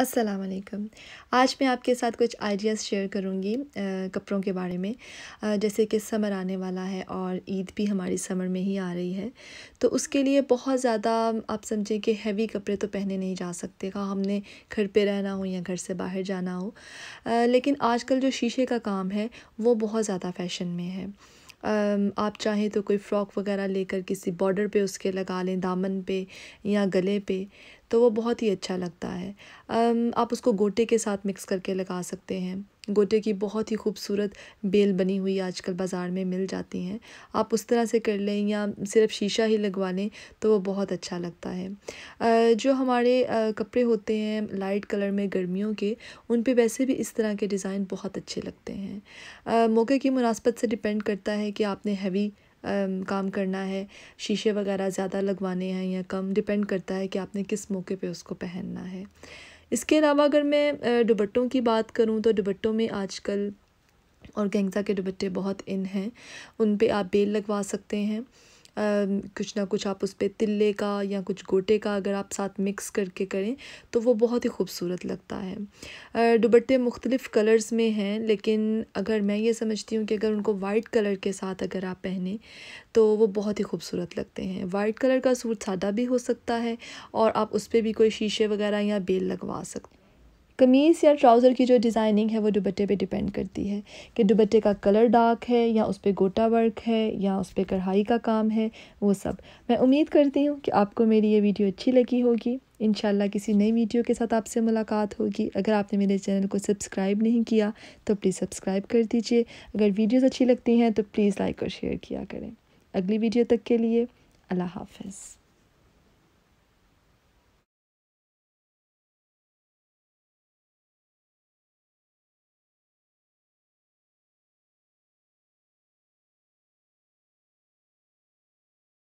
अस्सलाम वालेकुम आज मैं आपके साथ कुछ आइडियाज़ शेयर करूँगी कपड़ों के बारे में जैसे कि समर आने वाला है और ईद भी हमारी समर में ही आ रही है तो उसके लिए बहुत ज़्यादा आप समझे कि हैवी कपड़े तो पहने नहीं जा सकते का हमने घर पे रहना हो या घर से बाहर जाना हो लेकिन आजकल जो शीशे का काम है वो बहुत ज़्यादा फैशन में है आप चाहें तो कोई फ़्रॉक वगैरह लेकर किसी बॉर्डर पे उसके लगा लें दामन पे या गले पे तो वो बहुत ही अच्छा लगता है आप उसको गोटे के साथ मिक्स करके लगा सकते हैं गोटे की बहुत ही खूबसूरत बेल बनी हुई आजकल बाज़ार में मिल जाती हैं आप उस तरह से कर लें या सिर्फ शीशा ही लगवा लें तो वो बहुत अच्छा लगता है जो हमारे कपड़े होते हैं लाइट कलर में गर्मियों के उन पे वैसे भी इस तरह के डिज़ाइन बहुत अच्छे लगते हैं मौके की मुनासबत से डिपेंड करता है कि आपने हैवी काम करना है शीशे वगैरह ज़्यादा लगवाने हैं या कम डिपेंड करता है कि आपने किस मौके पे उसको पहनना है इसके अलावा अगर मैं दुबट्टों की बात करूँ तो दुबट्टों में आजकल और गेंगजा के दुबट्टे बहुत इन हैं उन पे आप बेल लगवा सकते हैं कुछ ना कुछ आप उस पर तिल्ले का या कुछ गोटे का अगर आप साथ मिक्स करके करें तो वो बहुत ही खूबसूरत लगता है दुबट्टे मुख्तलिफ़ कलर्स में हैं लेकिन अगर मैं ये समझती हूँ कि अगर उनको वाइट कलर के साथ अगर आप पहने तो वो बहुत ही खूबसूरत लगते हैं वाइट कलर का सूट सादा भी हो सकता है और आप उस पर भी कोई शीशे वगैरह या बेल लगवा सकते कमीज़ या ट्राउज़र की जो डिज़ाइनिंग है वो दुबट्टे पे डिपेंड करती है कि दुबट्टे का कलर डार्क है या उस पर गोटा वर्क है या उस पर कढ़ाई का काम है वो सब मैं उम्मीद करती हूँ कि आपको मेरी ये वीडियो अच्छी लगी होगी इन किसी नई वीडियो के साथ आपसे मुलाकात होगी अगर आपने मेरे चैनल को सब्सक्राइब नहीं किया तो प्लीज़ सब्सक्राइब कर दीजिए अगर वीडियोज़ अच्छी लगती हैं तो प्लीज़ लाइक और शेयर किया करें अगली वीडियो तक के लिए अल्लाह हाफिज़